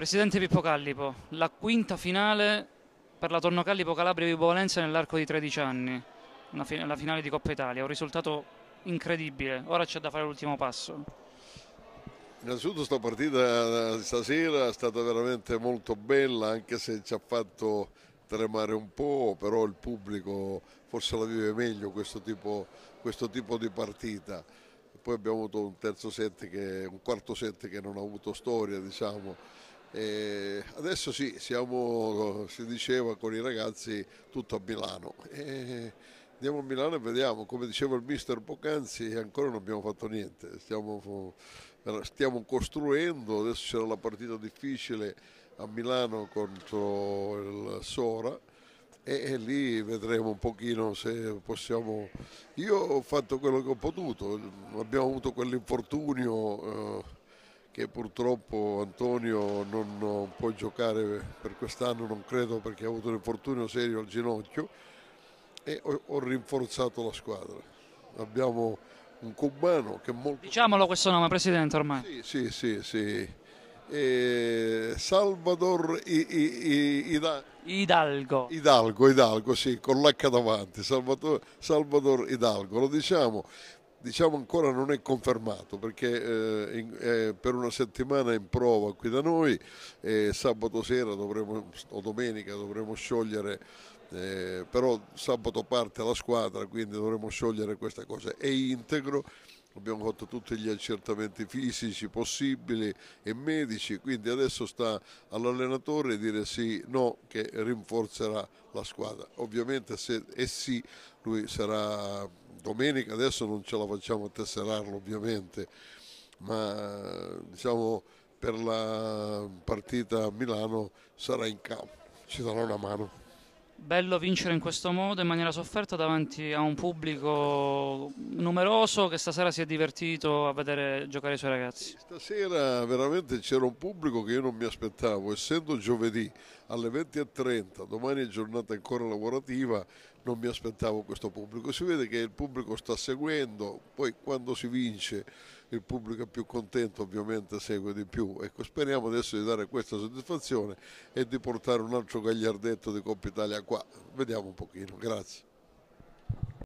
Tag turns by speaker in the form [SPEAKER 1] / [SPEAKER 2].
[SPEAKER 1] Presidente Pippo Callipo, la quinta finale per la Torno Callipo Calabria Vibo Valenza nell'arco di 13 anni, fi la finale di Coppa Italia, un risultato incredibile, ora c'è da fare l'ultimo passo.
[SPEAKER 2] Innanzitutto questa partita eh, di stasera è stata veramente molto bella anche se ci ha fatto tremare un po', però il pubblico forse la vive meglio questo tipo, questo tipo di partita. Poi abbiamo avuto un terzo set, che, un quarto set che non ha avuto storia diciamo e adesso sì, siamo, si diceva con i ragazzi, tutto a Milano. E andiamo a Milano e vediamo, come diceva il mister Pocanzi, ancora non abbiamo fatto niente, stiamo, stiamo costruendo, adesso c'era la partita difficile a Milano contro il Sora e, lì vedremo un pochino se possiamo io ho fatto quello che ho potuto abbiamo avuto quell'infortunio eh, che purtroppo Antonio non, può giocare per quest'anno, non credo perché ha avuto un infortunio serio al ginocchio e ho, ho rinforzato la squadra. Abbiamo un cubano che è molto...
[SPEAKER 1] Diciamolo questo nome, Presidente, ormai. Sì, sì, sì, sì. Eh, Salvador I, I, I, Ida... Hidalgo.
[SPEAKER 2] Hidalgo, Hidalgo, sì, con l'H davanti, Salvador, Salvador Hidalgo, lo diciamo diciamo ancora non è confermato perché eh, in, eh, per una settimana in prova qui da noi e sabato sera dovremo, o domenica dovremo sciogliere eh, però sabato parte la squadra quindi dovremo sciogliere questa cosa è integro abbiamo fatto tutti gli accertamenti fisici possibili e medici, quindi adesso sta all'allenatore dire sì, no, che rinforzerà la squadra. Ovviamente se è sì, lui sarà domenica adesso non ce la facciamo a tesserarlo ovviamente, ma diciamo per la partita a Milano sarà in campo, ci darà una mano
[SPEAKER 1] bello vincere in questo modo in maniera sofferta davanti a un pubblico numeroso che stasera si è divertito a vedere giocare i suoi ragazzi.
[SPEAKER 2] Stasera veramente c'era un pubblico che io non mi aspettavo, essendo giovedì alle 20.30, domani è giornata ancora lavorativa, non mi aspettavo questo pubblico. Si vede che il pubblico sta seguendo, poi quando si vince il pubblico è più contento ovviamente segue di più. Ecco, speriamo adesso di dare questa soddisfazione e di portare un altro gagliardetto di Coppa Italia qua. Vediamo un pochino, grazie.